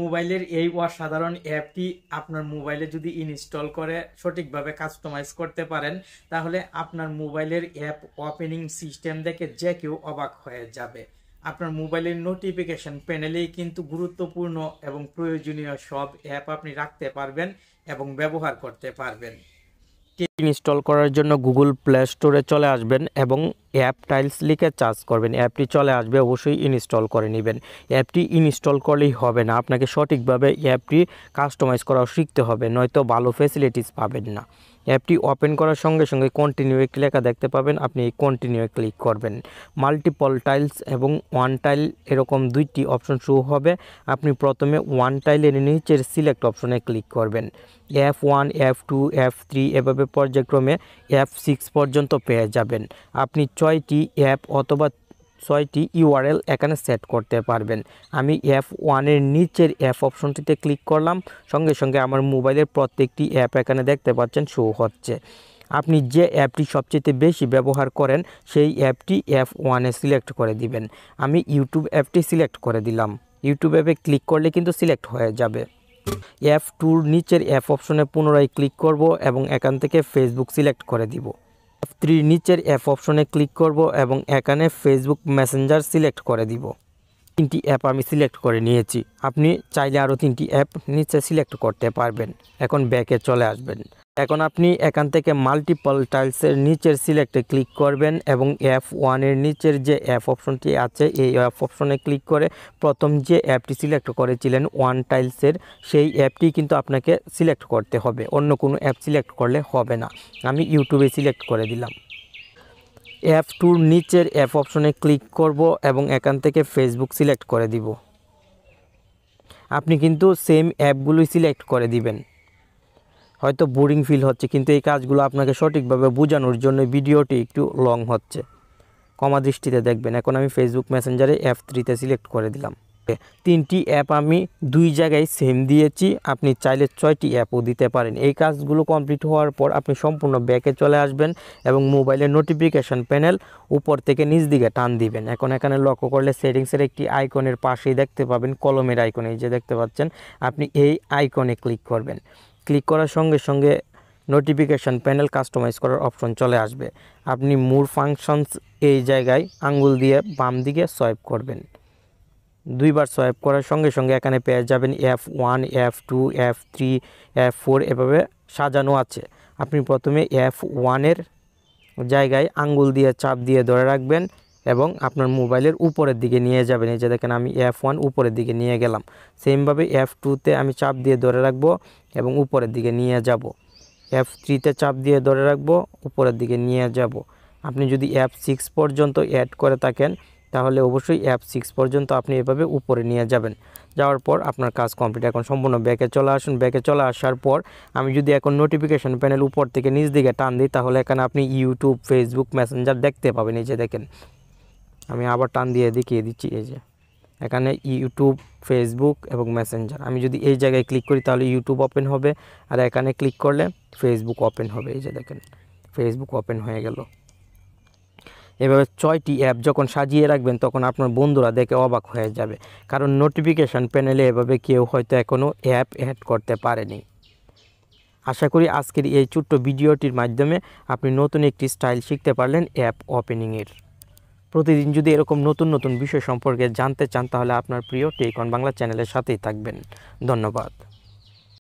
মোবাইলের এই অসাধারণ অ্যাপটি আপনার মোবাইলে যদি ইনস্টল করে সঠিকভাবে কাস্টমাইজ করতে পারেন তাহলে আপনার মোবাইলের অ্যাপ ওপেনিং সিস্টেম দেখে যে কেউ অবাক হয়ে যাবে আপনার মোবাইলের নোটিফিকেশন প্যানেলেই কিন্তু গুরুত্বপূর্ণ এবং প্রয়োজনীয় সব অ্যাপ আপনি রাখতে পারবেন এবং ব্যবহার করতে পারবেন ইনস্টল করার জন্য গুগল প্লে স্টোরে চলে আসবেন এবং অ্যাপ টাইলস লিখে চার্জ করবেন অ্যাপটি চলে আসবে অবশ্যই ইনস্টল করে নেবেন অ্যাপটি ইনস্টল করলেই হবে না আপনাকে সঠিকভাবে অ্যাপটি কাস্টমাইজ করাও শিখতে হবে নয়তো ভালো ফেসিলিটিস পাবেন না অ্যাপটি ওপেন করার সঙ্গে সঙ্গে কন্টিনিউ লেখা দেখতে পাবেন আপনি এই কন্টিনিউ ক্লিক করবেন মাল্টিপল টাইলস এবং ওয়ান টাইল এরকম দুইটি অপশন শুরু হবে আপনি প্রথমে ওয়ান টাইলের নিচের সিলেক্ট অপশনে ক্লিক করবেন F one F two F three এভাবে পর্যায়ক্রমে অ্যাপ সিক্স পর্যন্ত পেয়ে যাবেন আপনি ছয়টি অ্যাপ অথবা ছয়টি ইউআরএল এখানে সেট করতে পারবেন আমি অ্যাপ ওয়ানের নিচের অ্যাপ অপশনটিতে ক্লিক করলাম সঙ্গে সঙ্গে আমার মোবাইলের প্রত্যেকটি অ্যাপ এখানে দেখতে পাচ্ছেন শো হচ্ছে আপনি যে অ্যাপটি সবচেয়ে বেশি ব্যবহার করেন সেই অ্যাপটি অ্যাপ ওয়ানে সিলেক্ট করে দিবেন আমি ইউটিউব অ্যাপটি সিলেক্ট করে দিলাম ইউটিউব অ্যাপে ক্লিক করলে কিন্তু সিলেক্ট হয়ে যাবে অ্যাপ টুর নিচের অ্যাপ অপশনে পুনরায় ক্লিক করব এবং এখান থেকে ফেসবুক সিলেক্ট করে দিব অ্যাপ থ্রির নিচের অ্যাপ অপশনে ক্লিক করব এবং এখানে ফেসবুক মেসেঞ্জার সিলেক্ট করে দিব তিনটি অ্যাপ আমি সিলেক্ট করে নিয়েছি আপনি চাইলে আরও তিনটি অ্যাপ নিচে সিলেক্ট করতে পারবেন এখন ব্যাকে চলে আসবেন এখন আপনি এখান থেকে মাল্টিপল টাইলসের নিচের সিলেক্টে ক্লিক করবেন এবং অ্যাফ ওয়ানের নিচের যে অ্যাপ অপশনটি আছে এই অ্যাপ অপশনে ক্লিক করে প্রথম যে অ্যাপটি সিলেক্ট করেছিলেন ওয়ান টাইলসের সেই অ্যাপটি কিন্তু আপনাকে সিলেক্ট করতে হবে অন্য কোনো অ্যাপ সিলেক্ট করলে হবে না আমি ইউটিউবে সিলেক্ট করে দিলাম অ্যাপ টুর নিচের অ্যাপ অপশনে ক্লিক করব এবং এখান থেকে ফেসবুক সিলেক্ট করে দিব আপনি কিন্তু সেম অ্যাপগুলোই সিলেক্ট করে দিবেন হয়তো বোরিং ফিল হচ্ছে কিন্তু এই কাজগুলো আপনাকে সঠিকভাবে বোঝানোর জন্য ভিডিওটি একটু লং হচ্ছে কমা দৃষ্টিতে দেখবেন এখন আমি ফেসবুক মেসেঞ্জারে অ্যাপ থ্রিতে সিলেক্ট করে দিলাম তিনটি অ্যাপ আমি দুই জায়গায় সেম দিয়েছি আপনি চাইলে ছয়টি অ্যাপও দিতে পারেন এই কাজগুলো কমপ্লিট হওয়ার পর আপনি সম্পূর্ণ ব্যাকে চলে আসবেন এবং মোবাইলের নোটিফিকেশান প্যানেল উপর থেকে নিচ দিকে টান দিবেন এখন এখানে লক্ষ্য করলে সেটিংসের একটি আইকনের পাশেই দেখতে পাবেন কলমের আইকনে যে দেখতে পাচ্ছেন আপনি এই আইকনে ক্লিক করবেন ক্লিক করার সঙ্গে সঙ্গে নোটিফিকেশান প্যানেল কাস্টমাইজ করার অপশন চলে আসবে আপনি মোর ফাংশনস এই জায়গায় আঙ্গুল দিয়ে বাম দিকে সোয়াইপ করবেন দুইবার সোয়াইপ করার সঙ্গে সঙ্গে এখানে পেয়ে যাবেন F one F two F three F four এভাবে সাজানো আছে আপনি প্রথমে এফ ওয়ানের জায়গায় আঙ্গুল দিয়ে চাপ দিয়ে ধরে রাখবেন এবং আপনার মোবাইলের উপরের দিকে নিয়ে যাবেন এই যে দেখেন আমি এফ ওয়ান উপরের দিকে নিয়ে গেলাম সেমভাবে এফ টুতে আমি চাপ দিয়ে ধরে রাখবো এবং উপরের দিকে নিয়ে যাব এফ থ্রিতে চাপ দিয়ে ধরে রাখবো উপরের দিকে নিয়ে যাব আপনি যদি অ্যাপ সিক্স পর্যন্ত অ্যাড করে থাকেন তাহলে অবশ্যই অ্যাপ সিক্স পর্যন্ত আপনি এভাবে উপরে নিয়ে যাবেন যাওয়ার পর আপনার কাজ কমপ্লিট এখন সম্পূর্ণ ব্যাকে চলে আসুন ব্যাকে চলে আসার পর আমি যদি এখন নোটিফিকেশন প্যানেল উপর থেকে নিচ দিকে টান দিই তাহলে এখানে আপনি ইউটিউব ফেসবুক মেসেঞ্জার দেখতে পাবেন এই যে দেখেন আমি আবার টান দিয়ে দেখিয়ে দিচ্ছি এই যে এখানে ইউটিউব ফেসবুক এবং মেসেঞ্জার আমি যদি এই জায়গায় ক্লিক করি তাহলে ইউটিউব ওপেন হবে আর এখানে ক্লিক করলে ফেসবুক ওপেন হবে এই যে দেখেন ফেসবুক ওপেন হয়ে গেল এভাবে ছয়টি অ্যাপ যখন সাজিয়ে রাখবেন তখন আপনার বন্ধুরা দেখে অবাক হয়ে যাবে কারণ নোটিফিকেশান প্যানেলে এভাবে কেউ হয়তো এখনও অ্যাপ অ্যাড করতে পারেনি আশা করি আজকের এই ছোট্ট ভিডিওটির মাধ্যমে আপনি নতুন একটি স্টাইল শিখতে পারলেন অ্যাপ ওপেনিংয়ের প্রতিদিন যদি এরকম নতুন নতুন বিষয় সম্পর্কে জানতে চান তাহলে আপনার প্রিয় টেকন বাংলা চ্যানেলের সাথেই থাকবেন ধন্যবাদ